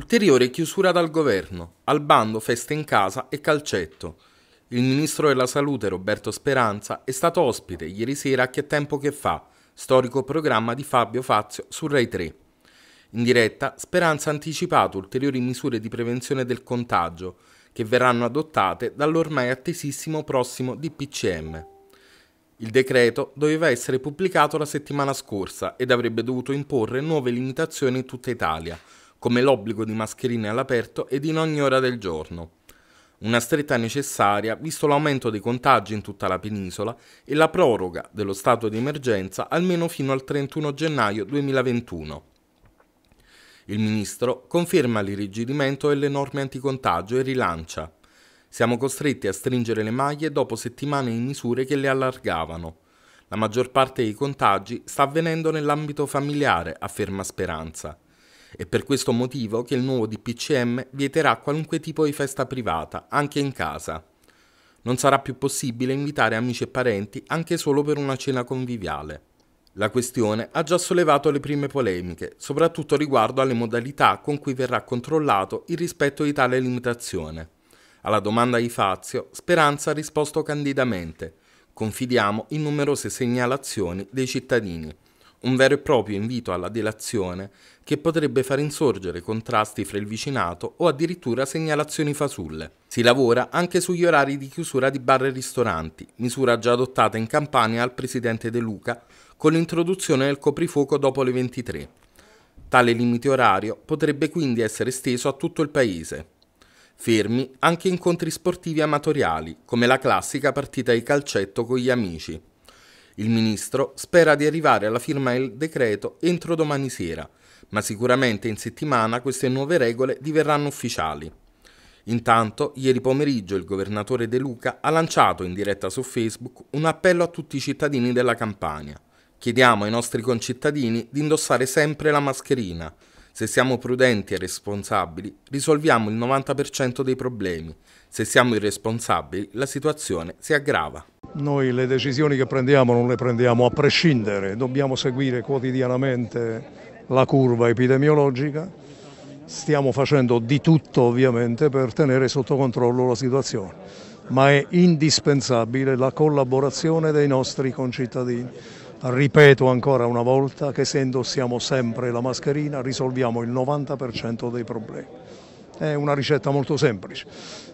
Ulteriore chiusura dal governo, al bando feste in casa e calcetto. Il ministro della salute Roberto Speranza è stato ospite ieri sera a Che Tempo Che Fa, storico programma di Fabio Fazio su Rai 3. In diretta Speranza ha anticipato ulteriori misure di prevenzione del contagio che verranno adottate dall'ormai attesissimo prossimo DPCM. Il decreto doveva essere pubblicato la settimana scorsa ed avrebbe dovuto imporre nuove limitazioni in tutta Italia, come l'obbligo di mascherine all'aperto ed in ogni ora del giorno. Una stretta necessaria visto l'aumento dei contagi in tutta la penisola e la proroga dello stato di emergenza almeno fino al 31 gennaio 2021. Il ministro conferma l'irrigidimento delle norme anticontagio e rilancia. Siamo costretti a stringere le maglie dopo settimane in misure che le allargavano. La maggior parte dei contagi sta avvenendo nell'ambito familiare, afferma Speranza. È per questo motivo che il nuovo DPCM vieterà qualunque tipo di festa privata, anche in casa. Non sarà più possibile invitare amici e parenti anche solo per una cena conviviale. La questione ha già sollevato le prime polemiche, soprattutto riguardo alle modalità con cui verrà controllato il rispetto di tale limitazione. Alla domanda di Fazio, Speranza ha risposto candidamente. Confidiamo in numerose segnalazioni dei cittadini un vero e proprio invito alla delazione che potrebbe far insorgere contrasti fra il vicinato o addirittura segnalazioni fasulle. Si lavora anche sugli orari di chiusura di bar e ristoranti, misura già adottata in Campania al presidente De Luca con l'introduzione del coprifuoco dopo le 23. Tale limite orario potrebbe quindi essere esteso a tutto il paese. Fermi anche incontri sportivi amatoriali, come la classica partita di calcetto con gli amici. Il ministro spera di arrivare alla firma del decreto entro domani sera, ma sicuramente in settimana queste nuove regole diverranno ufficiali. Intanto, ieri pomeriggio il governatore De Luca ha lanciato in diretta su Facebook un appello a tutti i cittadini della Campania. Chiediamo ai nostri concittadini di indossare sempre la mascherina. Se siamo prudenti e responsabili, risolviamo il 90% dei problemi. Se siamo irresponsabili, la situazione si aggrava. Noi le decisioni che prendiamo non le prendiamo a prescindere, dobbiamo seguire quotidianamente la curva epidemiologica, stiamo facendo di tutto ovviamente per tenere sotto controllo la situazione, ma è indispensabile la collaborazione dei nostri concittadini. Ripeto ancora una volta che se indossiamo sempre la mascherina risolviamo il 90% dei problemi. È una ricetta molto semplice,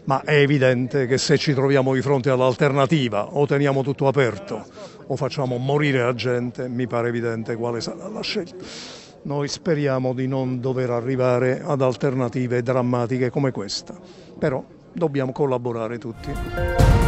ma è evidente che se ci troviamo di fronte all'alternativa o teniamo tutto aperto o facciamo morire la gente, mi pare evidente quale sarà la scelta. Noi speriamo di non dover arrivare ad alternative drammatiche come questa, però dobbiamo collaborare tutti.